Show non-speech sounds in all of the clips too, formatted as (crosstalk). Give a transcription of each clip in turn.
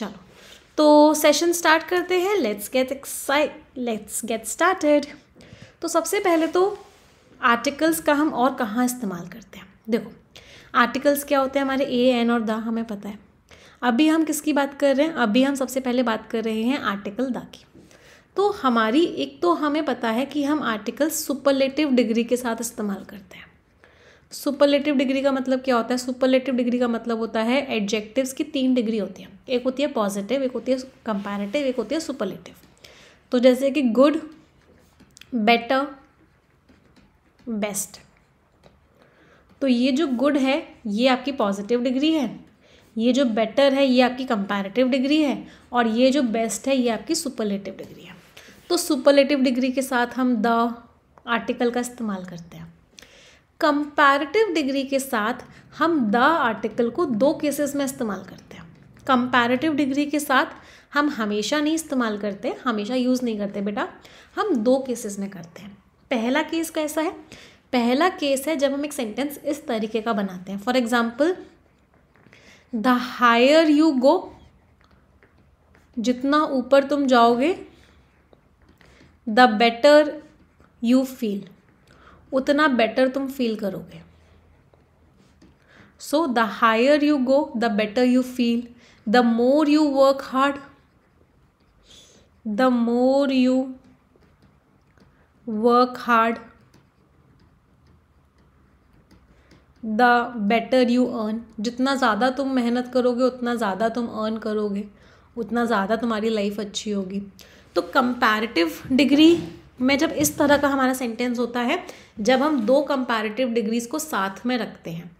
चलो तो session start करते हैं let's get excite let's get started तो सबसे पहले तो आर्टिकल्स का हम और कहाँ इस्तेमाल करते हैं देखो आर्टिकल्स क्या होते हैं हमारे ए एन और द हमें पता है अभी हम किसकी बात कर रहे हैं अभी हम सबसे पहले बात कर रहे हैं आर्टिकल द की तो हमारी एक तो हमें पता है कि हम आर्टिकल सुपरलेटिव डिग्री के साथ इस्तेमाल करते हैं सुपरलेटिव डिग्री का मतलब क्या होता है सुपरलेटिव डिग्री का मतलब होता है एडजेक्टिव्स की तीन डिग्री होती है एक होती है पॉजिटिव एक होती है कंपैरेटिव एक होती है सुपरलेटिव तो जैसे कि गुड बेटर बेस्ट तो ये जो गुड है ये आपकी पॉजिटिव डिग्री है ये जो बेटर है ये आपकी कंपैरेटिव डिग्री है और ये जो बेस्ट है ये आपकी सुपरलेटिव डिग्री है तो सुपरलेटिव डिग्री के साथ हम द आर्टिकल का इस्तेमाल करते हैं कंपैरेटिव डिग्री के साथ हम द आर्टिकल को दो केसेस में इस्तेमाल करते हैं कंपैरेटिव डिग्री के साथ हम हमेशा नहीं इस्तेमाल करते हमेशा यूज़ नहीं करते बेटा हम दो केसेस में करते हैं पहला केस कैसा है पहला केस है जब हम एक सेंटेंस इस तरीके का बनाते हैं for example the higher you go जितना ऊपर तुम जाओगे द बेटर यू फील उतना बेटर तुम फील करोगे so the higher you go the better you feel the more you work hard the more you work hard the better you earn जितना ज़्यादा तुम मेहनत करोगे उतना ज़्यादा तुम अर्न करोगे उतना ज़्यादा तुम्हारी लाइफ अच्छी होगी तो कंपैरेटिव डिग्री में जब इस तरह का हमारा सेंटेंस होता है जब हम दो कंपैरेटिव डिग्रीज़ को साथ में रखते हैं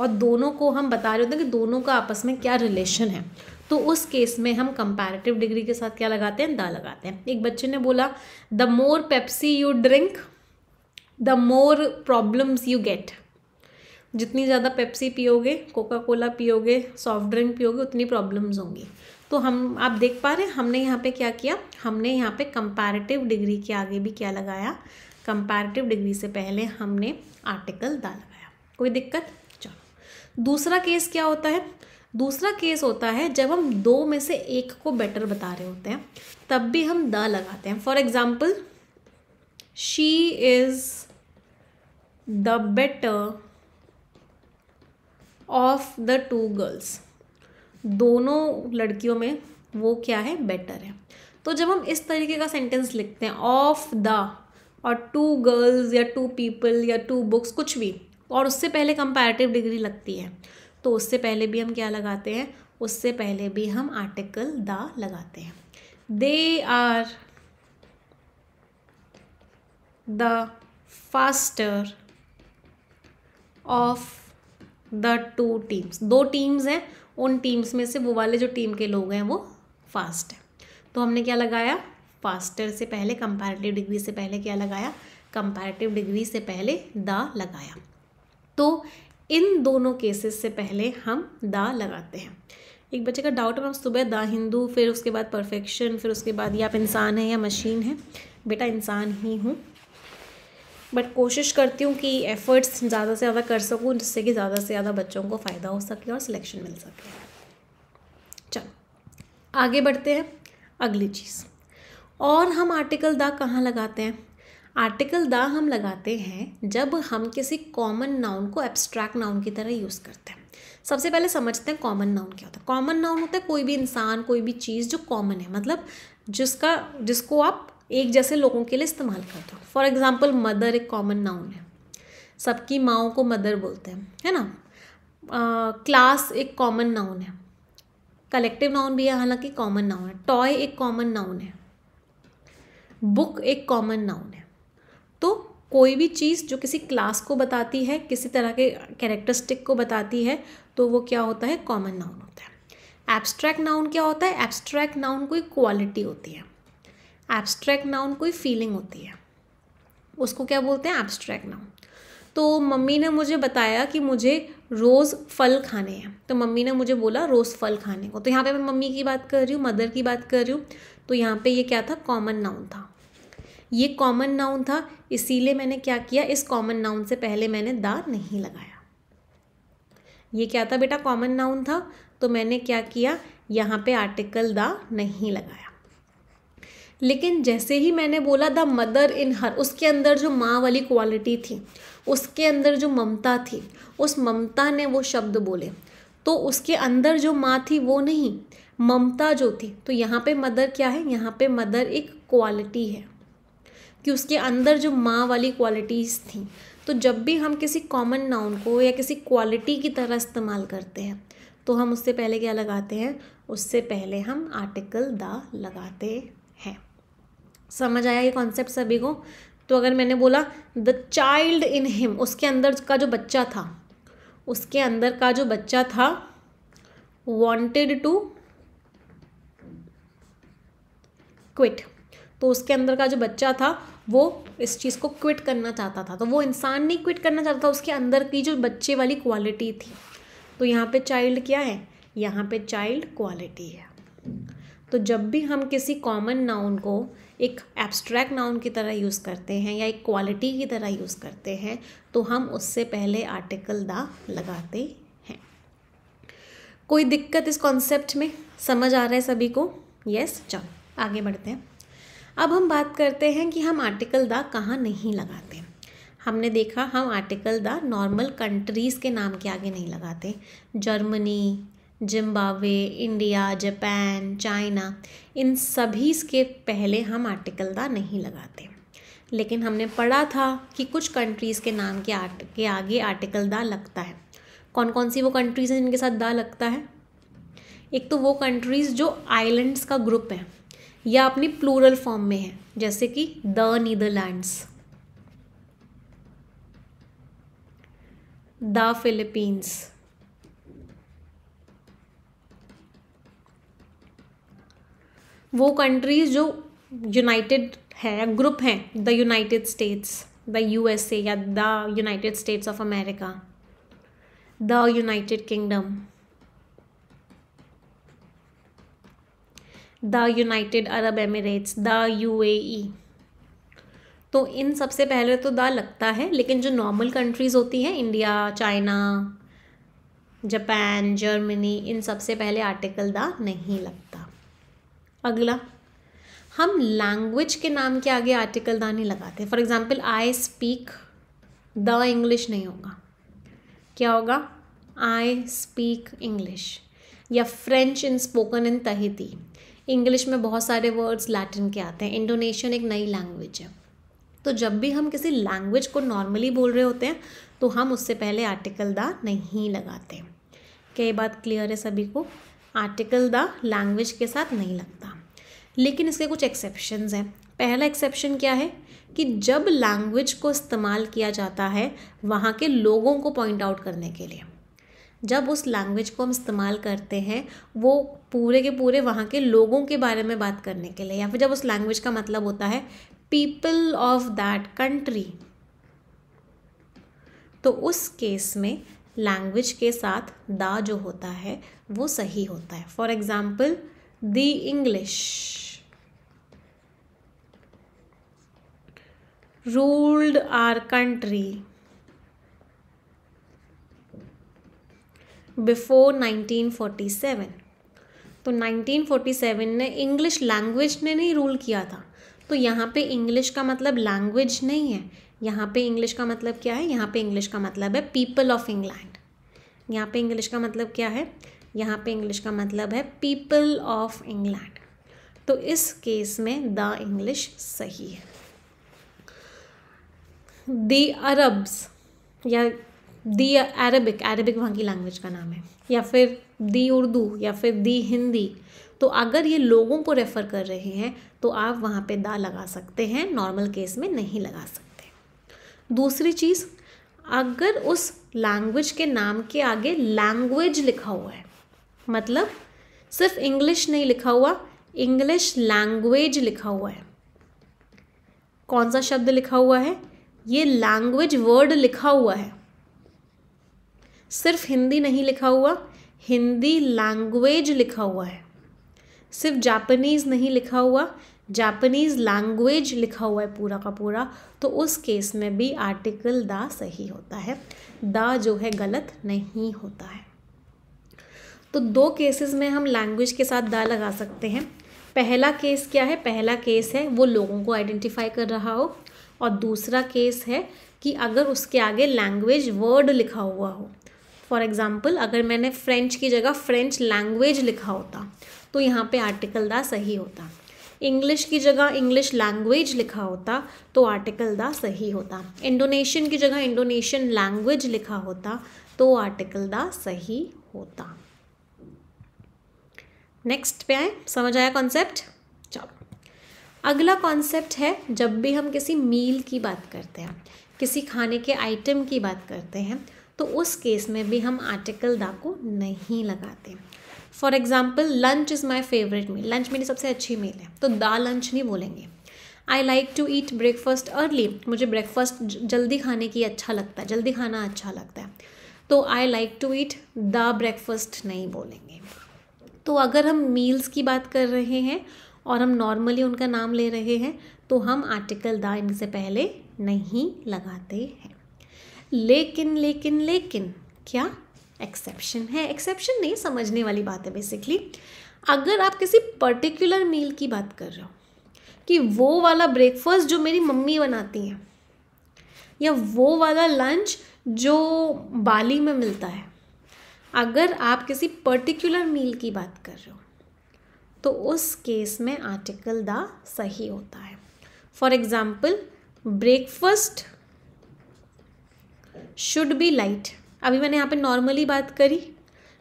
और दोनों को हम बता रहे होते हैं कि दोनों का आपस में क्या रिलेशन है तो उस केस में हम कंपैरेटिव डिग्री के साथ क्या लगाते हैं दा लगाते हैं एक बच्चे ने बोला the more Pepsi you drink the more problems you get जितनी ज़्यादा पेप्सी पियोगे कोका कोला पियोगे सॉफ्ट ड्रिंक पियोगे उतनी प्रॉब्लम्स होंगी तो हम आप देख पा रहे हैं हमने यहाँ पे क्या किया हमने यहाँ पे कंपैरेटिव डिग्री के आगे भी क्या लगाया कंपैरेटिव डिग्री से पहले हमने आर्टिकल दा लगाया कोई दिक्कत चलो दूसरा केस क्या होता है दूसरा केस होता है जब हम दो में से एक को बेटर बता रहे होते हैं तब भी हम द लगाते हैं for example she is the better of the two girls दोनों लड़कियों में वो क्या है बेटर है तो जब हम इस तरीके का सेंटेंस लिखते हैं ऑफ द और टू गर्ल्स या टू पीपल या टू बुक्स कुछ भी और उससे पहले कंपैरेटिव डिग्री लगती है तो उससे पहले भी हम क्या लगाते हैं उससे पहले भी हम आर्टिकल द लगाते हैं they are the faster of the two teams दो टीम्स हैं उन टीम्स में से वो वाले जो टीम के लोग हैं वो फास्ट है तो हमने क्या लगाया फास्टर से पहले कंपैरेटिव डिग्री से पहले क्या लगाया कंपैरेटिव डिग्री से पहले द लगाया तो इन दोनों केसेस से पहले हम द लगाते हैं एक बच्चे का डाउट है हम सुबह द हिंदू फिर उसके बाद परफेक्शन फिर उसके बाद ये आप इंसान हैं या मशीन है बेटा इंसान ही हूँ बट कोशिश करती हूँ कि एफ़र्ट्स ज़्यादा से ज़्यादा कर सकूँ जिससे कि ज़्यादा से ज़्यादा बच्चों को फ़ायदा हो सके और सिलेक्शन मिल सके चलो आगे बढ़ते हैं अगली चीज़ और हम आर्टिकल दा कहाँ लगाते हैं आर्टिकल दा हम लगाते हैं जब हम किसी कॉमन नाउन को एब्स्ट्रैक्ट नाउन की तरह यूज़ करते हैं सबसे पहले समझते हैं कॉमन नाउन क्या होता है कॉमन नाउन होता है कोई भी इंसान कोई भी चीज़ जो कॉमन है मतलब जिसका जिसको आप एक जैसे लोगों के लिए इस्तेमाल करते हो फॉर एग्ज़ाम्पल मदर एक कॉमन नाउन है सबकी माओ को मदर बोलते हैं है ना क्लास uh, एक कॉमन नाउन है कलेक्टिव नाउन भी है हालांकि कॉमन नाउन है टॉय एक कॉमन नाउन है बुक एक कॉमन नाउन है तो कोई भी चीज़ जो किसी क्लास को बताती है किसी तरह के कैरेक्टरिस्टिक को बताती है तो वो क्या होता है कॉमन नाउन होता है एब्स्ट्रैक्ट नाउन क्या होता है एब्स्ट्रैक्ट नाउन कोई क्वालिटी होती है एब्स्ट्रैक्ट नाउन कोई फीलिंग होती है उसको क्या बोलते हैं एब्स्ट्रैक्ट नाउन तो मम्मी ने मुझे बताया कि मुझे रोज़ फल खाने हैं तो मम्मी ने मुझे बोला रोज़ फल खाने को तो यहाँ पे मैं मम्मी की बात कर रही हूँ मदर की बात कर रही हूँ तो यहाँ पे ये क्या था कॉमन नाउन था ये कॉमन नाउन था इसीलिए मैंने क्या किया इस कॉमन नाउन से पहले मैंने दा नहीं लगाया ये क्या था बेटा कॉमन नाउन था तो मैंने क्या किया यहाँ पे आर्टिकल दा नहीं लगाया लेकिन जैसे ही मैंने बोला द मदर इन हर उसके अंदर जो माँ वाली क्वालिटी थी उसके अंदर जो ममता थी उस ममता ने वो शब्द बोले तो उसके अंदर जो माँ थी वो नहीं ममता जो थी तो यहाँ पे मदर क्या है यहाँ पे मदर एक क्वालिटी है कि उसके अंदर जो माँ वाली क्वालिटीज़ थी तो जब भी हम किसी कॉमन नाउन को या किसी क्वालिटी की तरह इस्तेमाल करते हैं तो हम उससे पहले क्या लगाते हैं उससे पहले हम आर्टिकल द लगाते समझ आया ये कॉन्सेप्ट सभी को तो अगर मैंने बोला द चाइल्ड इन हिम उसके अंदर का जो बच्चा था उसके अंदर का जो बच्चा था वॉन्टेड टू क्विट तो उसके अंदर का जो बच्चा था वो इस चीज़ को क्विट करना चाहता था तो वो इंसान नहीं क्विट करना चाहता था उसके अंदर की जो बच्चे वाली क्वालिटी थी तो यहाँ पे चाइल्ड क्या है यहाँ पे चाइल्ड क्वालिटी है तो जब भी हम किसी कॉमन नाउन को एक एब्स्ट्रैक्ट नाउन की तरह यूज़ करते हैं या एक क्वालिटी की तरह यूज़ करते हैं तो हम उससे पहले आर्टिकल दा लगाते हैं कोई दिक्कत इस कॉन्सेप्ट में समझ आ रहा है सभी को यस चलो आगे बढ़ते हैं अब हम बात करते हैं कि हम आर्टिकल दा कहाँ नहीं लगाते हमने देखा हम आर्टिकल द नॉर्मल कंट्रीज़ के नाम के आगे नहीं लगाते Germany Zimbabwe India Japan China इन सभी के पहले हम आर्टिकल दा नहीं लगाते लेकिन हमने पढ़ा था कि कुछ कंट्रीज़ के नाम के आर्ट के आगे आर्टिकल दा लगता है कौन कौन सी वो कंट्रीज़ हैं जिनके साथ दा लगता है एक तो वो कंट्रीज़ जो आइलैंड्स का ग्रुप है या अपनी प्लूरल फॉर्म में है जैसे कि द नीदरलैंड्स द फिलीपींस वो कंट्रीज़ जो यूनाइटेड है ग्रुप हैं the United States the USA या the United States of America the United Kingdom the United Arab Emirates the UAE तो इन सबसे पहले तो द लगता है लेकिन जो नॉर्मल कंट्रीज़ होती हैं इंडिया चाइना जापान जर्मनी इन सबसे पहले आर्टिकल द नहीं लगता अगला हम लैंग्वेज के नाम के आगे आर्टिकल नहीं लगाते हैं for example I speak the English नहीं होगा क्या होगा आई स्पीक इंग्लिश या फ्रेंच इन स्पोकन इन तहिती इंग्लिश में बहुत सारे वर्ड्स लैटिन के आते हैं इंडोनेशियन एक नई लैंग्वेज है तो जब भी हम किसी लैंग्वेज को नॉर्मली बोल रहे होते हैं तो हम उससे पहले आर्टिकल दा नहीं लगाते क्या ये बात क्लियर है सभी को आर्टिकल द लैंग्वेज के साथ नहीं लगता लेकिन इसके कुछ एक्सेप्शन हैं पहला एक्सेप्शन क्या है कि जब लैंग्वेज को इस्तेमाल किया जाता है वहाँ के लोगों को पॉइंट आउट करने के लिए जब उस लैंग्वेज को हम इस्तेमाल करते हैं वो पूरे के पूरे वहाँ के लोगों के बारे में बात करने के लिए या फिर जब उस लैंग्वेज का मतलब होता है पीपल ऑफ दैट कंट्री तो उस केस में लैंग्वेज के साथ दा जो होता है वो सही होता है for example the English ruled our country before 1947 तो 1947 ने इंग्लिश लैंग्वेज ने नहीं रूल किया था तो यहाँ पे इंग्लिश का मतलब लैंग्वेज नहीं है यहाँ पे इंग्लिश का मतलब क्या है यहाँ पे इंग्लिश का मतलब है पीपल ऑफ इंग्लैंड यहाँ पे इंग्लिश का मतलब क्या है यहाँ पे इंग्लिश का मतलब है पीपल ऑफ इंग्लैंड तो इस केस में द इंग्लिश सही है द अरब्स या दी अरबिक अरबिक वहाँ की लैंग्वेज का नाम है या फिर दी उर्दू या फिर दी हिंदी तो अगर ये लोगों को रेफ़र कर रहे हैं तो आप वहाँ पे दा लगा सकते हैं नॉर्मल केस में नहीं लगा सकते दूसरी चीज़ अगर उस लैंग्वेज के नाम के आगे लैंग्वेज लिखा हुआ है मतलब सिर्फ इंग्लिश नहीं लिखा हुआ इंग्लिश लैंग्वेज लिखा हुआ है कौन सा शब्द लिखा हुआ है ये लैंग्वेज वर्ड लिखा हुआ है सिर्फ हिंदी नहीं लिखा हुआ हिंदी लैंग्वेज लिखा हुआ है सिर्फ जापानीज़ नहीं लिखा हुआ जापनीज़ लैंग्वेज लिखा हुआ है पूरा का पूरा तो उस केस में भी आर्टिकल द सही होता है द जो है गलत नहीं होता है तो दो केसेस में हम लैंग्वेज के साथ द लगा सकते हैं पहला केस क्या है पहला केस है वो लोगों को आइडेंटिफाई कर रहा हो और दूसरा केस है कि अगर उसके आगे लैंग्वेज वर्ड लिखा हुआ हो फॉर एग्ज़ाम्पल अगर मैंने फ्रेंच की जगह फ्रेंच लैंग्वेज लिखा होता तो यहाँ पे आर्टिकल दा सही होता इंग्लिश की जगह इंग्लिश लैंग्वेज लिखा होता तो आर्टिकल द सही होता इंडोनेशियन की जगह इंडोनेशियन लैंग्वेज लिखा होता तो आर्टिकल द सही होता नेक्स्ट पे आए समझ आया कॉन्सेप्ट चलो अगला कॉन्सेप्ट है जब भी हम किसी मील की बात करते हैं किसी खाने के आइटम की बात करते हैं तो उस केस में भी हम आर्टिकल दा को नहीं लगाते for example lunch is my favourite meal lunch मेरी सबसे अच्छी मील है तो दा लंच नहीं बोलेंगे I like to eat breakfast early मुझे ब्रेकफास्ट जल्दी खाने की अच्छा लगता है जल्दी खाना अच्छा लगता है तो I like to eat the breakfast नहीं बोलेंगे तो अगर हम मील्स की बात कर रहे हैं और हम नॉर्मली उनका नाम ले रहे हैं तो हम आर्टिकल द इनसे पहले नहीं लगाते हैं लेकिन लेकिन लेकिन क्या एक्सेप्शन है एक्सेप्शन नहीं समझने वाली बात है बेसिकली अगर आप किसी पर्टिकुलर मील की बात कर रहे हो कि वो वाला ब्रेकफास्ट जो मेरी मम्मी बनाती हैं या वो वाला लंच जो बाली में मिलता है अगर आप किसी पर्टिकुलर मील की बात कर रहे हो तो उस केस में आर्टिकल द सही होता है for example breakfast should be light अभी मैंने यहाँ पे नॉर्मली बात करी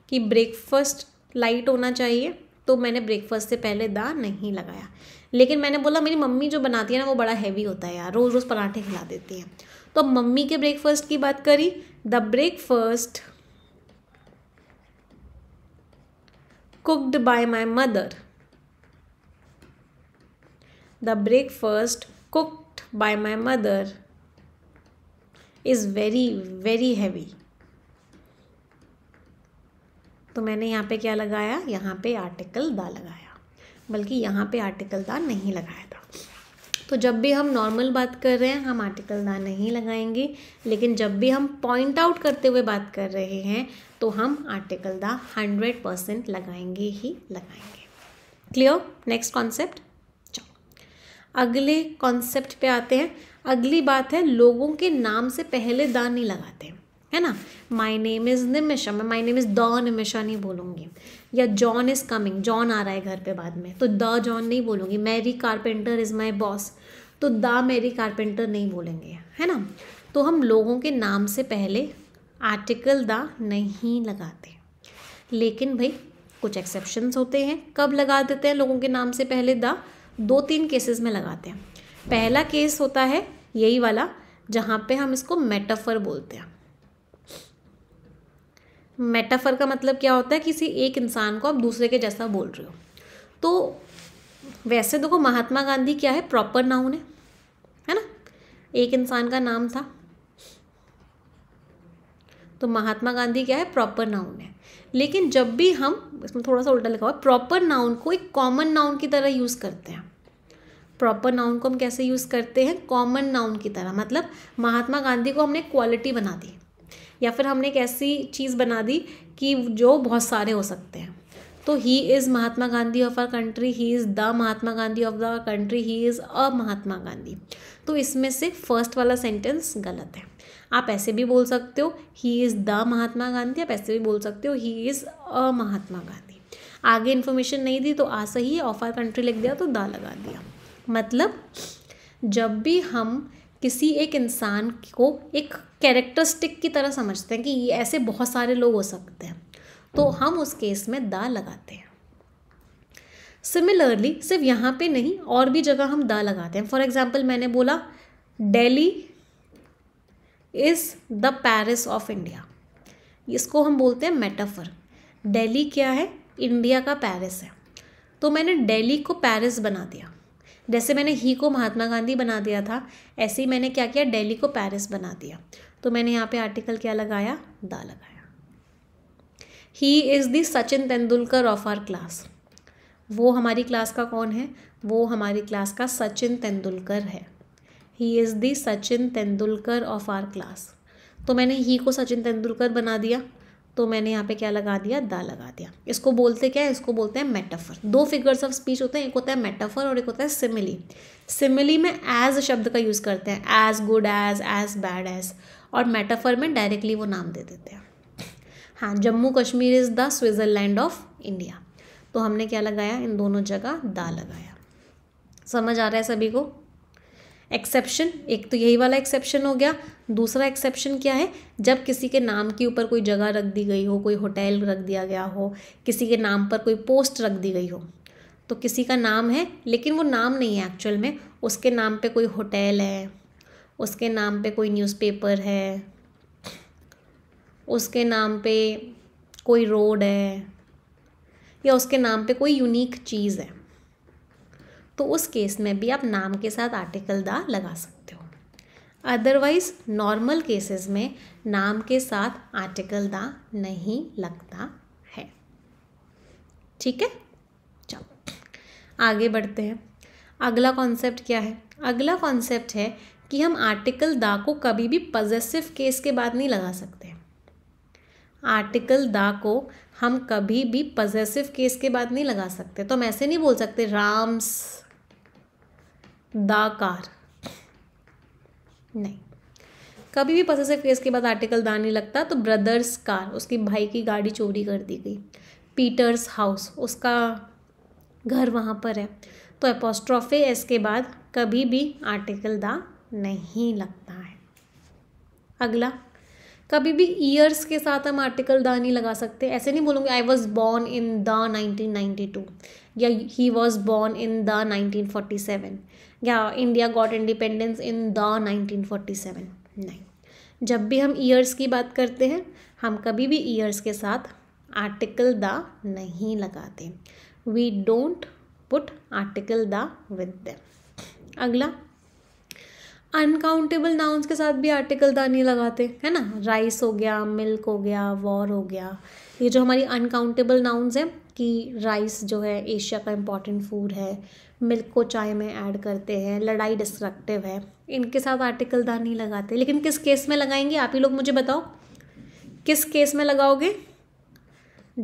कि ब्रेकफास्ट लाइट होना चाहिए तो मैंने ब्रेकफास्ट से पहले दा नहीं लगाया लेकिन मैंने बोला मेरी मम्मी जो बनाती है ना वो बड़ा हैवी होता है यार रोज़ रोज़ पराठे खिला देती हैं तो अब मम्मी के ब्रेकफास्ट की बात करी the breakfast cooked by my mother the breakfast cooked by my mother is very very heavy तो मैंने यहाँ पे क्या लगाया यहाँ पे आर्टिकल द लगाया बल्कि यहाँ पे आर्टिकल द नहीं लगाया था तो जब भी हम नॉर्मल बात कर रहे हैं हम आर्टिकल दा नहीं लगाएंगे लेकिन जब भी हम पॉइंट आउट करते हुए बात कर रहे हैं तो हम आर्टिकल दा हंड्रेड परसेंट लगाएंगे ही लगाएंगे क्लियर नेक्स्ट कॉन्सेप्ट अगले कॉन्सेप्ट पे आते हैं अगली बात है लोगों के नाम से पहले दा नहीं लगाते हैं है ना माई नेम इज़ निमिशा मैं my name is the Nimisha नहीं बोलूँगी या जॉन इज़ कमिंग जॉन आ रहा है घर पे बाद में तो द जॉन नहीं बोलूँगी Mary Carpenter is my boss तो द मैरी कारपेंटर नहीं बोलेंगे है ना तो हम लोगों के नाम से पहले आर्टिकल द नहीं लगाते लेकिन भाई कुछ एक्सेप्शंस होते हैं कब लगा देते हैं लोगों के नाम से पहले द दो तीन केसेस में लगाते हैं पहला केस होता है यही वाला जहाँ पे हम इसको मेटाफर बोलते हैं मेटाफर का मतलब क्या होता है किसी एक इंसान को आप दूसरे के जैसा बोल रहे हो तो वैसे देखो महात्मा गांधी क्या है प्रॉपर नाउन है है ना एक इंसान का नाम था तो महात्मा गांधी क्या है प्रॉपर नाउन है लेकिन जब भी हम इसमें थोड़ा सा उल्टा लिखा हुआ प्रॉपर नाउन को एक कॉमन नाउन की तरह यूज़ करते हैं प्रॉपर नाउन को हम कैसे यूज़ करते हैं कॉमन नाउन की तरह मतलब महात्मा गांधी को हमने क्वालिटी बना दी या फिर हमने एक ऐसी चीज़ बना दी कि जो बहुत सारे हो सकते हैं तो he is Mahatma Gandhi of our country he is the Mahatma Gandhi of the country he is a Mahatma Gandhi तो इसमें से फर्स्ट वाला सेंटेंस गलत है आप ऐसे भी बोल सकते हो he is the Mahatma Gandhi आप ऐसे भी बोल सकते हो he is a Mahatma Gandhi आगे इन्फॉर्मेशन नहीं दी तो आ सही ऑफ आर कंट्री लिख दिया तो द लगा दिया मतलब जब भी हम किसी एक इंसान को एक कैरेक्टरिस्टिक की तरह समझते हैं कि ये ऐसे बहुत सारे लोग हो सकते हैं तो हम उस केस में दा लगाते हैं सिमिलरली सिर्फ यहाँ पे नहीं और भी जगह हम दा लगाते हैं फॉर एग्जाम्पल मैंने बोला Delhi is the Paris of India इसको हम बोलते हैं मेटाफर डेली क्या है इंडिया का पैरिस है तो मैंने डेली को पैरिस बना दिया जैसे मैंने ही को महात्मा गांधी बना दिया था ऐसे ही मैंने क्या किया डेली को पेरिस बना दिया तो मैंने यहाँ पे आर्टिकल क्या लगाया दा लगाया he is the Sachin Tendulkar of our class वो हमारी क्लास का कौन है वो हमारी क्लास का सचिन तेंदुलकर है he is the Sachin Tendulkar of our class तो मैंने ही को सचिन तेंदुलकर बना दिया तो मैंने यहाँ पे क्या लगा दिया दा लगा दिया इसको बोलते क्या है इसको बोलते हैं मेटाफर दो फिगर्स ऑफ स्पीच होते हैं एक होता है मेटाफर और एक होता है सिमिली सिमिली में एज शब्द का यूज़ करते हैं as good as as bad as और मेटाफर में डायरेक्टली वो नाम दे देते हैं हाँ Jammu Kashmir is the Switzerland of India तो हमने क्या लगाया इन दोनों जगह दा लगाया समझ आ रहा है सभी को एक्सेप्शन एक तो यही वाला एक्सेप्शन हो गया दूसरा एक्सेप्शन क्या है जब किसी के नाम के ऊपर कोई जगह रख दी गई हो कोई होटल रख दिया गया हो किसी के नाम पर कोई पोस्ट रख दी गई हो तो किसी का नाम है लेकिन वो नाम नहीं है एक्चुअल में उसके नाम पे कोई होटल है उसके नाम पे कोई न्यूज़पेपर है उसके नाम पे कोई रोड है या उसके नाम पे कोई यूनिक चीज़ है तो उस केस में भी आप नाम के साथ आर्टिकल दा लगा सकते हो अदरवाइज नॉर्मल केसेस में नाम के साथ आर्टिकल दा नहीं लगता है ठीक है चलो आगे बढ़ते हैं अगला कॉन्सेप्ट क्या है अगला कॉन्सेप्ट है कि हम आर्टिकल दा को कभी भी पजेसिव केस के बाद नहीं लगा सकते आर्टिकल दा को हम कभी भी पजेसिव केस के बाद नहीं लगा सकते तो हम ऐसे नहीं बोल सकते राम्स द कार नहीं कभी भी पसेसिव केस के बाद आर्टिकल दा नहीं लगता तो ब्रदर्स कार उसकी भाई की गाड़ी चोरी कर दी गई पीटर्स हाउस उसका घर वहाँ पर है तो एपोस्ट्रॉफे एस के बाद कभी भी आर्टिकल दा नहीं लगता है अगला कभी भी ईयर्स के साथ हम आर्टिकल दा नहीं लगा सकते ऐसे नहीं बोलूँगी I was born in the nineteen two या he was born in the nineteen forty seven या India got independence in the 1947 नहीं जब भी हम ईयर्स की बात करते हैं हम कभी भी ईयर्स के साथ आर्टिकल द नहीं लगाते we don't put article the with them अगला अनकाउंटेबल नाउन्स के साथ भी आर्टिकल द नहीं लगाते है ना राइस हो गया मिल्क हो गया वॉर हो गया ये जो हमारी अनकाउंटेबल नाउन्स हैं कि राइस जो है एशिया का इम्पॉर्टेंट फूड है मिल्क को चाय में ऐड करते हैं लड़ाई डिस्ट्रक्टिव है इनके साथ आर्टिकल दान नहीं लगाते लेकिन किस केस में लगाएंगे आप ही लोग मुझे बताओ किस केस में लगाओगे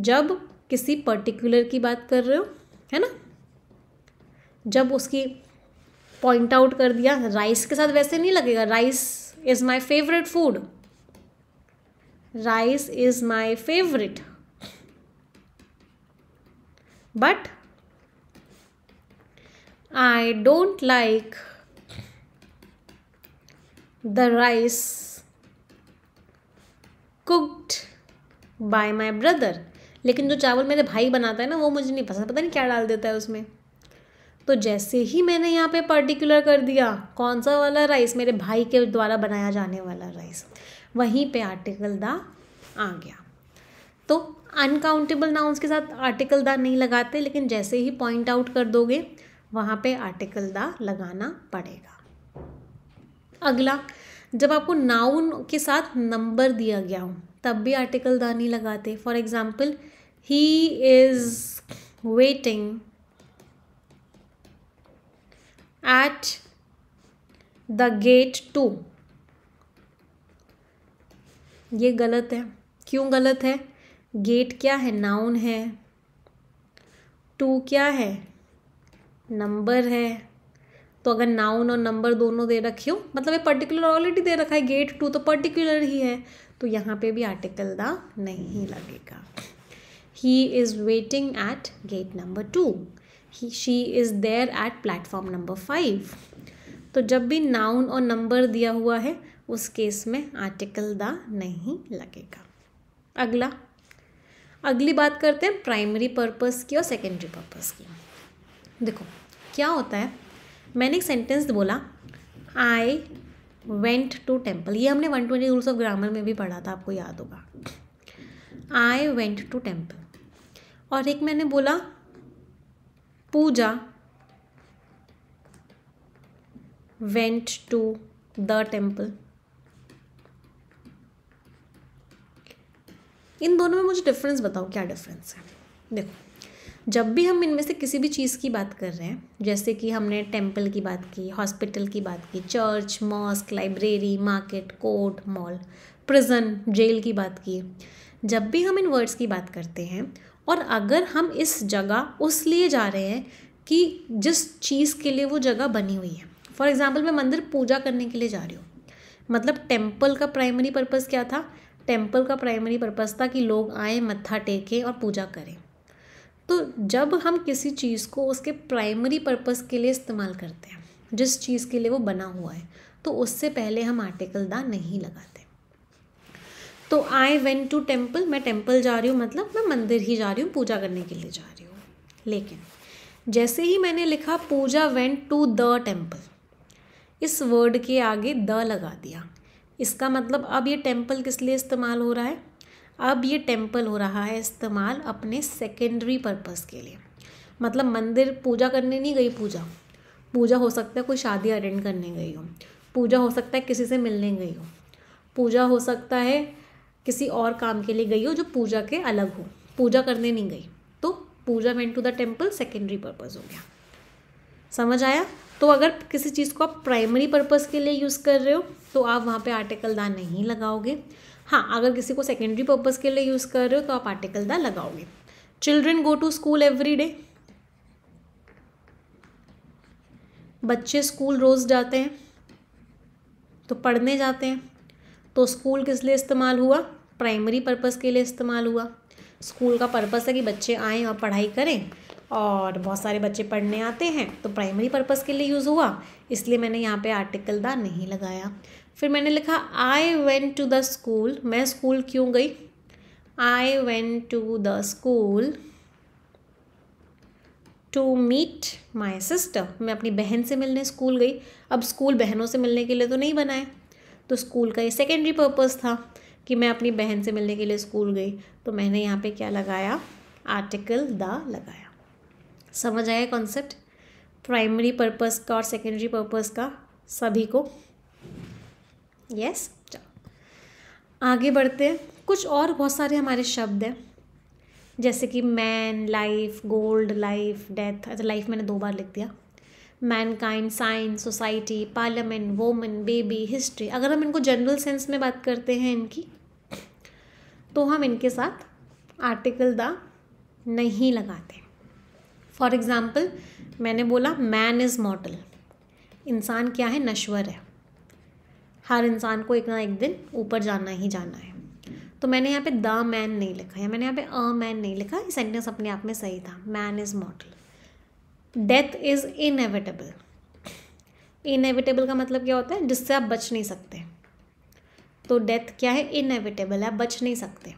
जब किसी पर्टिकुलर की बात कर रहे हो है ना जब उसकी पॉइंट आउट कर दिया राइस के साथ वैसे नहीं लगेगा rice is my favourite food rice is my favourite but I don't like the rice cooked by my brother. लेकिन जो चावल मेरे भाई बनाता है ना वो मुझे नहीं पसंद पता नहीं क्या डाल देता है उसमें तो जैसे ही मैंने यहाँ पे पर्टिकुलर कर दिया कौन सा वाला राइस मेरे भाई के द्वारा बनाया जाने वाला राइस वहीं पे आर्टिकल द आ गया तो अनकाउंटेबल नाउन्स के साथ आर्टिकल दा नहीं लगाते लेकिन जैसे ही पॉइंट आउट कर दोगे वहाँ पे आर्टिकल दा लगाना पड़ेगा अगला जब आपको नाउन के साथ नंबर दिया गया हो तब भी आर्टिकल दा नहीं लगाते for example he is waiting at the gate two ये गलत है क्यों गलत है गेट क्या है नाउन है टू क्या है नंबर है तो अगर नाउन और नंबर दोनों दे रखे हो मतलब ये पर्टिकुलर ऑलरेडी दे रखा है गेट टू तो पर्टिकुलर ही है तो यहाँ पे भी आर्टिकल दा नहीं लगेगा he is waiting at gate number two he she is there at platform number five तो जब भी नाउन और नंबर दिया हुआ है उस केस में आर्टिकल दा नहीं लगेगा अगला अगली बात करते हैं प्राइमरी पर्पस की और सेकेंडरी पर्पस की देखो क्या होता है मैंने एक सेंटेंस बोला आई वेंट टू टेम्पल ये हमने one twenty rules of grammar में भी पढ़ा था आपको याद होगा आई वेंट टू टेम्पल और एक मैंने बोला Puja went to the temple इन दोनों में मुझे डिफरेंस बताओ क्या डिफरेंस है देखो जब भी हम इनमें से किसी भी चीज़ की बात कर रहे हैं जैसे कि हमने टेम्पल की बात की हॉस्पिटल की बात की church mosque library market court mall prison jail की बात की जब भी हम इन वर्ड्स की बात करते हैं और अगर हम इस जगह उस लिए जा रहे हैं कि जिस चीज़ के लिए वो जगह बनी हुई है फॉर एग्ज़ाम्पल मैं मंदिर पूजा करने के लिए जा रही हूँ मतलब टेम्पल का प्राइमरी पर्पज़ क्या था टेम्पल का प्राइमरी पर्पज़ था कि लोग आए मत्था टेकें और पूजा करें तो जब हम किसी चीज़ को उसके प्राइमरी पर्पज़ के लिए इस्तेमाल करते हैं जिस चीज़ के लिए वो बना हुआ है तो उससे पहले हम आर्टिकल दा नहीं लगाते तो आई वेंट टू टेम्पल मैं टेम्पल जा रही हूँ मतलब मैं मंदिर ही जा रही हूँ पूजा करने के लिए जा रही हूँ लेकिन जैसे ही मैंने लिखा Puja went to the temple इस वर्ड के आगे द लगा दिया इसका मतलब अब ये टेम्पल किस लिए इस्तेमाल हो रहा है अब ये टेम्पल हो रहा है इस्तेमाल अपने सेकेंडरी पर्पज़ के लिए मतलब मंदिर पूजा करने नहीं गई पूजा पूजा हो सकता है कोई शादी अटेंड करने गई हो पूजा हो सकता है किसी से मिलने गई हो पूजा हो सकता है किसी और काम के लिए गई हो जो पूजा के अलग हो पूजा करने नहीं गई तो Puja went to the temple secondary purpose हो गया समझ आया तो अगर किसी चीज़ को आप प्राइमरी पर्पज़ के लिए यूज़ कर रहे हो तो आप वहाँ पे आर्टिकल दा नहीं लगाओगे हाँ अगर किसी को सेकेंडरी पर्पज़ के लिए यूज़ कर रहे हो तो आप आर्टिकल दा लगाओगे children go to school every day बच्चे स्कूल रोज़ जाते हैं तो पढ़ने जाते हैं तो स्कूल किस लिए इस्तेमाल हुआ प्राइमरी पर्पज़ के लिए इस्तेमाल हुआ स्कूल का पर्पज़ है कि बच्चे आएँ और पढ़ाई करें और बहुत सारे बच्चे पढ़ने आते हैं तो प्राइमरी पर्पज़ के लिए यूज़ हुआ इसलिए मैंने यहाँ पे आर्टिकल द नहीं लगाया फिर मैंने लिखा I went to the school मैं स्कूल क्यों गई I went to the school to meet my sister मैं अपनी बहन से मिलने स्कूल गई अब स्कूल बहनों से मिलने के लिए तो नहीं बनाए तो स्कूल का ये सेकेंडरी पर्पज़ था कि मैं अपनी बहन से मिलने के लिए स्कूल गई तो मैंने यहाँ पे क्या लगाया आर्टिकल द लगाया समझ आया कॉन्सेप्ट प्राइमरी पर्पस का और सेकेंडरी पर्पस का सभी को यस yes? आगे बढ़ते हैं कुछ और बहुत सारे हमारे शब्द हैं जैसे कि man life gold life death अच्छा लाइफ मैंने दो बार लिख दिया mankind science society parliament women baby history अगर हम इनको जनरल सेंस में बात करते हैं इनकी तो हम इनके साथ आर्टिकल द नहीं लगाते फॉर एग्ज़ाम्पल मैंने बोला मैन इज़ मॉटल इंसान क्या है नश्वर है हर इंसान को एक ना एक दिन ऊपर जाना ही जाना है तो मैंने यहाँ पे द मैन नहीं लिखा या मैंने यहाँ पे अ मैन नहीं लिखा ये सेंटेंस अपने आप में सही था man is mortal death is inevitable inevitable का मतलब क्या होता है जिससे आप बच नहीं सकते तो डेथ क्या है इनएविटेबल आप बच नहीं सकते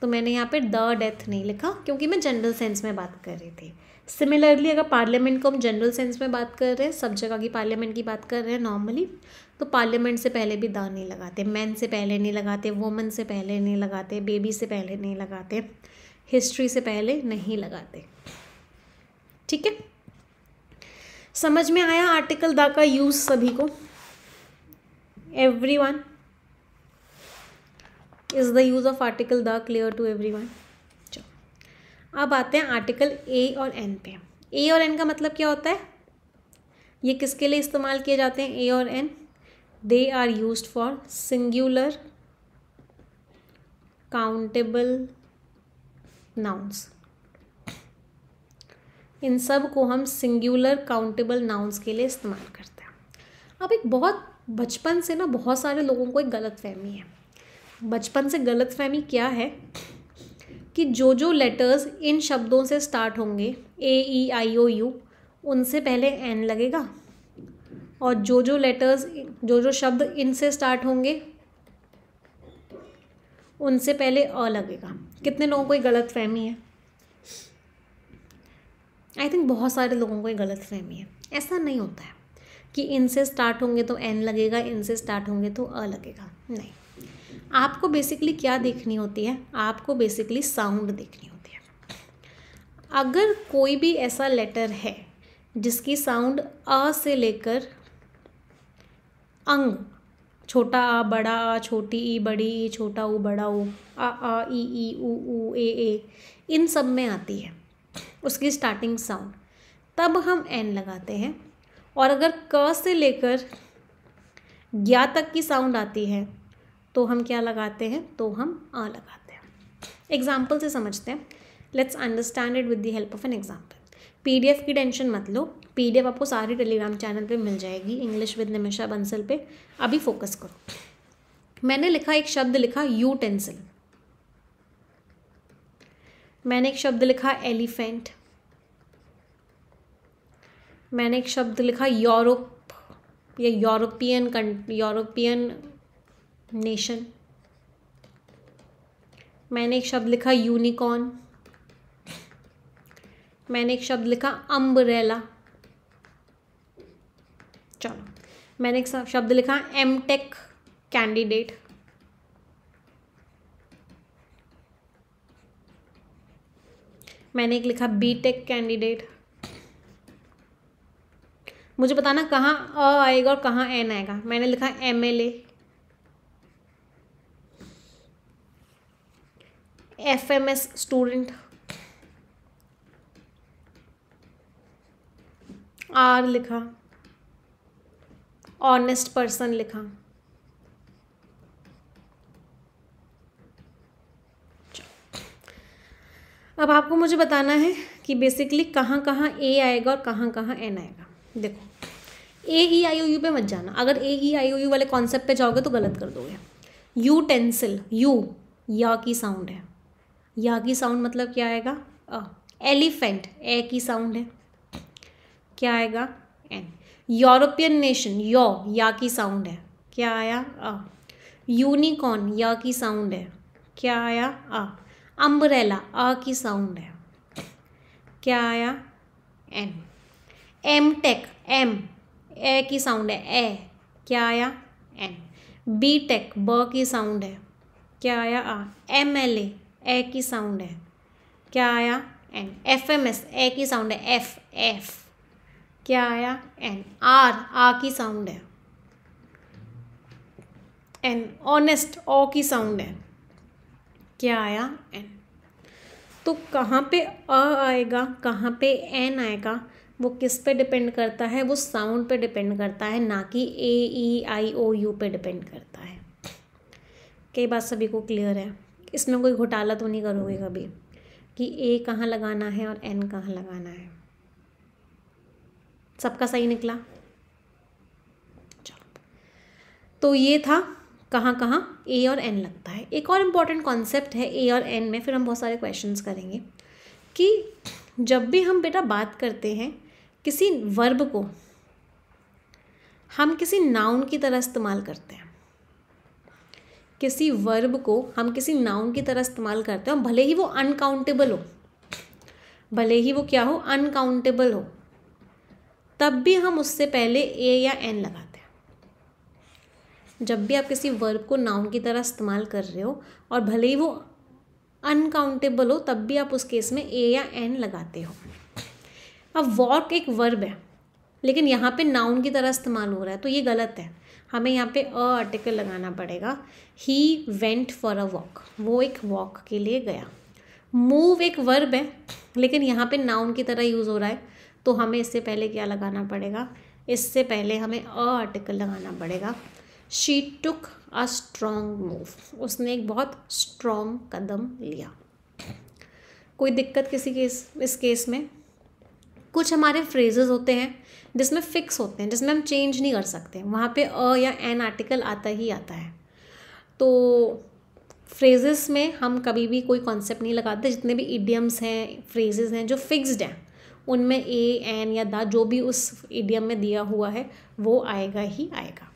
तो मैंने यहाँ पे द डेथ नहीं लिखा क्योंकि मैं जनरल सेंस में बात कर रही थी सिमिलरली अगर पार्लियामेंट को हम जनरल सेंस में बात कर रहे हैं सब जगह की पार्लियामेंट की बात कर रहे हैं नॉर्मली तो पार्लियामेंट से पहले भी दा नहीं लगाते मैन से पहले नहीं लगाते वुमेन से पहले नहीं लगाते बेबी से पहले नहीं लगाते हिस्ट्री से पहले नहीं लगाते ठीक है समझ में आया आर्टिकल दा का यूज सभी को everyone is the use of article the clear to everyone अब आते हैं आर्टिकल ए और एन पे ए और एन का मतलब क्या होता है ये किसके लिए इस्तेमाल किए जाते हैं ए और an they are use for singular countable nouns इन सब को हम सिंगुलर काउंटेबल नाउन्स के लिए इस्तेमाल करते हैं अब एक बहुत बचपन से ना बहुत सारे लोगों को एक गलत फहमी है बचपन से गलत फहमी क्या है कि जो जो लेटर्स इन शब्दों से स्टार्ट होंगे ए ई आई ओ यू उनसे पहले एन लगेगा और जो जो लेटर्स जो जो शब्द इनसे स्टार्ट होंगे उनसे पहले अ लगेगा कितने लोगों को ये गलत फहमी है आई थिंक बहुत सारे लोगों को ये गलत फहमी है ऐसा नहीं होता है कि इनसे स्टार्ट होंगे तो एन लगेगा इनसे स्टार्ट होंगे तो अ लगेगा नहीं आपको बेसिकली क्या देखनी होती है आपको बेसिकली साउंड देखनी होती है अगर कोई भी ऐसा लेटर है जिसकी साउंड अ से लेकर अंग छोटा आ बड़ा आ छोटी ई बड़ी ई छोटा ऊ बड़ा ऊ आ आ ई ई ऊ ऊ ए ए इन सब में आती है उसकी स्टार्टिंग साउंड तब हम एन लगाते हैं और अगर क से लेकर ज्ञा तक की साउंड आती है तो हम क्या लगाते हैं तो हम आ लगाते हैं एग्जाम्पल से समझते हैं let's understand it with the help of an example PDF की टेंशन मत लो पीडीएफ आपको सारे टेलीग्राम चैनल पे मिल जाएगी इंग्लिश विद निमिषा बंसल पे अभी फोकस करो मैंने लिखा एक शब्द लिखा टेंसिल मैंने एक शब्द लिखा एलिफेंट मैंने एक शब्द लिखा यूरोप या यूरोपियन यूरोपियन नेशन मैंने एक शब्द लिखा यूनिकॉर्न मैंने एक शब्द लिखा अम्बरेला चलो मैंने एक शब्द लिखा एम टेक कैंडिडेट मैंने एक लिखा बी टेक कैंडिडेट मुझे बताना कहाँ अ आएगा और कहाँ एन आएगा मैंने लिखा M L A F M S student R लिखा ऑनेस्ट पर्सन लिखा अब आपको मुझे बताना है कि बेसिकली कहाँ कहाँ ए आएगा और कहाँ कहाँ एन आएगा देखो ए ई आई ओ यू पे मत जाना अगर ए ई आई ओ यू वाले कॉन्सेप्ट पे जाओगे तो गलत कर दोगे यू टेंसिल यू या की साउंड है यहाँ की साउंड मतलब क्या आएगा एलिफेंट ए की साउंड है क्या आएगा एन यूरोपियन नेशन यो या की साउंड है क्या आया अ यूनिकॉर्न या की साउंड है क्या आया अ अम्बरेला अ की साउंड है क्या आया an M tech M A की साउंड है ए क्या आया एन बी टेक ब की साउंड है क्या आया आ एम एल ए ए की साउंड है क्या आया an F M S A की साउंड है एफ एफ क्या आया एन आर आ की साउंड है एन ऑनेस्ट ओ की साउंड है क्या आया एन तो कहाँ पे अ आएगा कहाँ पे एन आएगा वो किस पे डिपेंड करता है वो साउंड पे डिपेंड करता है ना कि ए ई आई ओ यू पे डिपेंड करता है कई बात सभी को क्लियर है इसमें कोई घोटाला तो नहीं करोगे कभी कि ए कहाँ लगाना है और एन कहाँ लगाना है सबका सही निकला चलो तो ये था कहाँ कहाँ ए और एन लगता है एक और इम्पॉर्टेंट कॉन्सेप्ट है ए और एन में फिर हम बहुत सारे क्वेश्चन करेंगे कि जब भी हम बेटा बात करते हैं किसी वर्ब को हम किसी नाउन की तरह इस्तेमाल करते हैं किसी वर्ब को हम किसी नाउन की तरह इस्तेमाल करते हैं भले ही वो अनकाउंटेबल हो भले ही वो क्या हो अनकाउंटेबल हो तब भी हम उससे पहले ए या एन लगाते हैं जब भी आप किसी वर्ब को नाउन की तरह इस्तेमाल कर रहे हो और भले ही वो अनकाउंटेबल हो तब भी आप उस केस में ए या एन लगाते हो अब वॉक एक वर्ब है लेकिन यहाँ पे नाउन की तरह इस्तेमाल हो रहा है तो ये गलत है हमें यहाँ पे अ आर्टिकल लगाना पड़ेगा he went for a walk वो एक वॉक के लिए गया मूव एक वर्ब है लेकिन यहाँ पे नाउन की तरह यूज़ हो रहा है तो हमें इससे पहले क्या लगाना पड़ेगा इससे पहले हमें अ आर्टिकल लगाना पड़ेगा she took a strong move उसने एक बहुत स्ट्रोंग कदम लिया कोई दिक्कत किसी केस इस केस में कुछ हमारे फ्रेजेस होते हैं जिसमें फ़िक्स होते हैं जिसमें हम चेंज नहीं कर सकते वहाँ पे अ या एन आर्टिकल आता ही आता है तो फ्रेजेस में हम कभी भी कोई कॉन्सेप्ट नहीं लगाते जितने भी इडियम्स हैं फ्रेजेस हैं जो फिक्स्ड हैं उनमें ए एन या दा जो भी उस इडियम में दिया हुआ है वो आएगा ही आएगा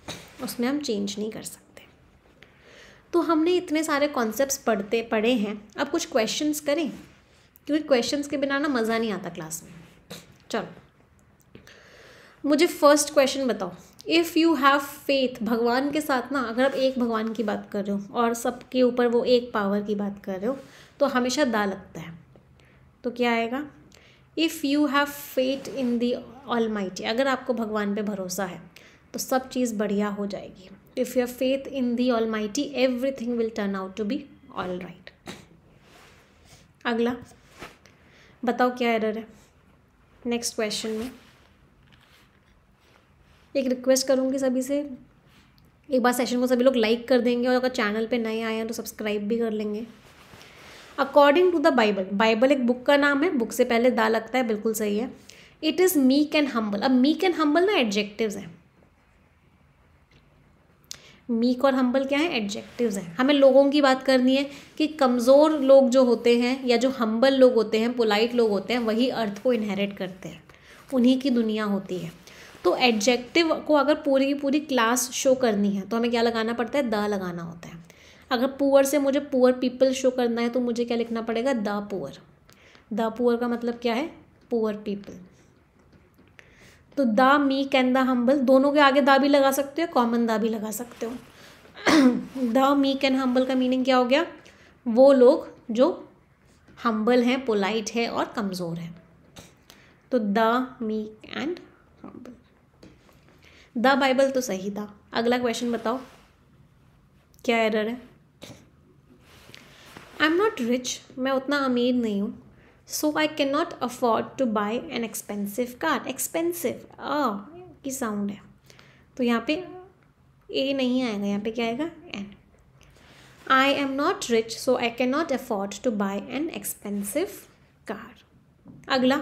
उसमें हम चेंज नहीं कर सकते तो हमने इतने सारे कॉन्सेप्ट्स पढ़ते पढ़े हैं अब कुछ क्वेश्चंस करें क्योंकि क्वेश्चंस के बिना ना मज़ा नहीं आता क्लास में चलो मुझे फर्स्ट क्वेश्चन बताओ इफ़ यू हैव फेथ भगवान के साथ ना अगर आप एक भगवान की बात कर रहे हो और सबके ऊपर वो एक पावर की बात कर रहे हो तो हमेशा दा लगता है तो क्या आएगा if you have faith in the all अगर आपको भगवान पे भरोसा है तो सब चीज़ बढ़िया हो जाएगी if you have faith in the almighty everything will turn out to be all right अगला बताओ क्या एरर है नेक्स्ट क्वेश्चन में एक रिक्वेस्ट करूँगी सभी से एक बार सेशन को सभी लोग लाइक कर देंगे और अगर चैनल पे नए आए हैं तो सब्सक्राइब भी कर लेंगे according to the Bible Bible एक बुक का नाम है बुक से पहले दा लगता है बिल्कुल सही है it is meek and humble अब मीक एंड हम्बल ना एडजेक्टिव हैं मीक और हम्बल क्या है एडजेक्टिव हैं हमें लोगों की बात करनी है कि कमज़ोर लोग जो होते हैं या जो हम्बल लोग होते हैं पोलाइट लोग होते हैं वही अर्थ को इनहेरिट करते हैं उन्हीं की दुनिया होती है तो एडजेक्टिव को अगर पूरी की पूरी क्लास शो करनी है तो हमें क्या लगाना पड़ता है द लगाना होता है अगर पुअर से मुझे पुअर पीपल शो करना है तो मुझे क्या लिखना पड़ेगा द पुअर द पुअर का मतलब क्या है पुअर पीपल तो the meek and the humble दोनों के आगे दा भी लगा सकते हो कॉमन दा भी लगा सकते हो (clears throat) द मीक एंड हम्बल का मीनिंग क्या हो गया वो लोग जो हम्बल हैं पोलाइट है और कमज़ोर है तो the meek and the Bible तो सही था अगला क्वेश्चन बताओ क्या एरर है आई एम नॉट रिच मैं उतना अमीर नहीं हूँ so I can not afford to buy an expensive car expensive a की साउंड है तो यहाँ पे ए नहीं आएगा यहाँ पे क्या आएगा an I am not rich so I can not afford to buy an expensive car अगला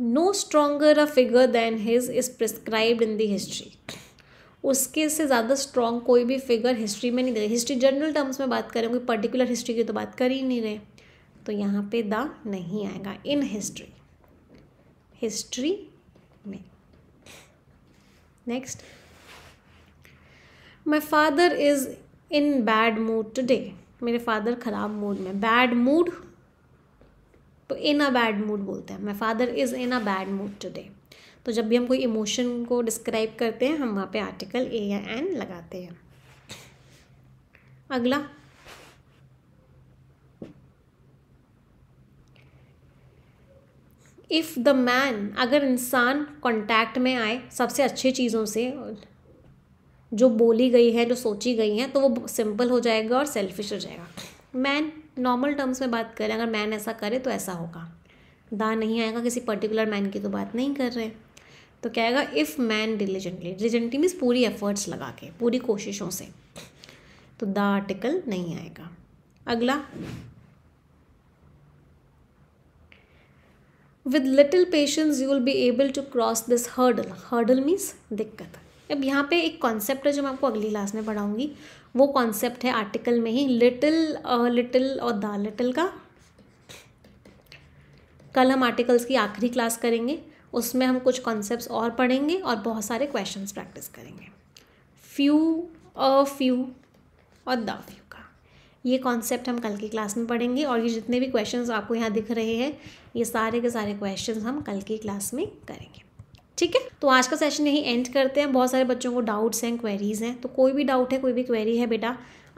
no stronger a figure than his is prescribed in the history उसके से ज़्यादा स्ट्रॉन्ग कोई भी फिगर हिस्ट्री में नहीं दे हिस्ट्री जनरल टर्म्स में बात करें कोई पर्टिकुलर हिस्ट्री की तो बात कर ही नहीं रहे तो यहाँ पे द नहीं आएगा इन हिस्ट्री हिस्ट्री में next my father is in bad mood today मेरे फादर ख़राब मूड में बैड मूड तो इन अ बैड मूड बोलते हैं my father is in a bad mood today तो जब भी हम कोई इमोशन को डिस्क्राइब करते हैं हम वहाँ पे आर्टिकल ए या एन लगाते हैं अगला इफ़ द मैन अगर इंसान कांटेक्ट में आए सबसे अच्छी चीज़ों से जो बोली गई है जो सोची गई हैं तो वो सिंपल हो जाएगा और सेल्फिश हो जाएगा मैन नॉर्मल टर्म्स में बात करें अगर मैन ऐसा करे तो ऐसा होगा दा नहीं आएगा किसी पर्टिकुलर मैन की तो बात नहीं कर रहे तो क्या आएगा if man diligently diligently means पूरी एफर्ट्स लगा के पूरी कोशिशों से तो द आर्टिकल नहीं आएगा अगला with little patience you will be able to cross this hurdle hurdle means दिक्कत अब यहाँ पे एक कॉन्सेप्ट है जो मैं आपको अगली क्लास में पढ़ाऊंगी वो कॉन्सेप्ट है आर्टिकल में ही लिटिल लिटिल और द लिटिल का कल हम आर्टिकल्स की आखिरी क्लास करेंगे उसमें हम कुछ कॉन्सेप्ट्स और पढ़ेंगे और बहुत सारे क्वेश्चंस प्रैक्टिस करेंगे फ्यू अ फ्यू और द फ्यू का ये कॉन्सेप्ट हम कल की क्लास में पढ़ेंगे और ये जितने भी क्वेश्चंस आपको यहाँ दिख रहे हैं ये सारे के सारे क्वेश्चंस हम कल की क्लास में करेंगे ठीक है तो आज का सेशन यही एंड करते हैं बहुत सारे बच्चों को डाउट्स हैं क्वेरीज़ हैं तो कोई भी डाउट है कोई भी क्वेरी है बेटा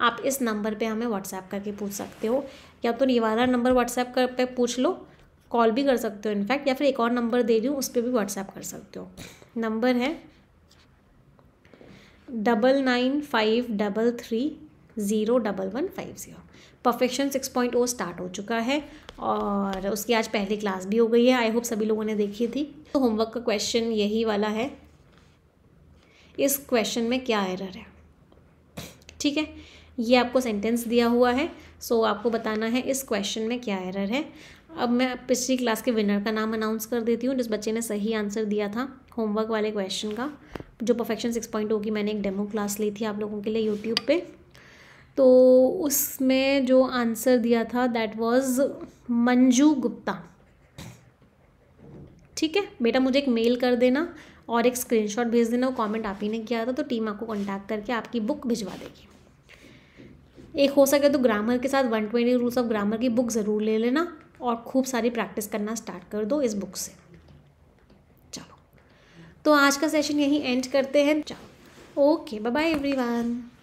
आप इस नंबर पे हमें व्हाट्सएप करके पूछ सकते हो या तो निवारा नंबर व्हाट्सएप कर पे पूछ लो कॉल भी कर सकते हो इनफैक्ट या फिर एक और नंबर दे दूँ हूँ उस पर भी व्हाट्सएप कर सकते हो नंबर है double nine five double three zero double one five zero perfection six point o start हो चुका है और उसकी आज पहली क्लास भी हो गई है आई होप सभी लोगों ने देखी थी तो होमवर्क का क्वेश्चन यही वाला है इस क्वेश्चन में क्या एरर है ठीक है ये आपको सेंटेंस दिया हुआ है सो so, आपको बताना है इस क्वेश्चन में क्या एरर है अब मैं पिछली क्लास के विनर का नाम अनाउंस कर देती हूँ जिस बच्चे ने सही आंसर दिया था होमवर्क वाले क्वेश्चन का जो परफेक्शन सिक्स पॉइंट ओ की मैंने एक डेमो क्लास ली थी आप लोगों के लिए यूट्यूब पे तो उसमें जो आंसर दिया था दैट वाज मंजू गुप्ता ठीक है बेटा मुझे एक मेल कर देना और एक स्क्रीनशॉट भेज देना वो कमेंट आप ही ने किया था तो टीम आपको कांटेक्ट करके आपकी बुक भिजवा देगी एक हो सके तो ग्रामर के साथ one twenty rules of grammar की बुक ज़रूर ले लेना और खूब सारी प्रैक्टिस करना स्टार्ट कर दो इस बुक से चलो तो आज का सेशन यहीं एंड करते हैं चलो ओके बाय बाय वन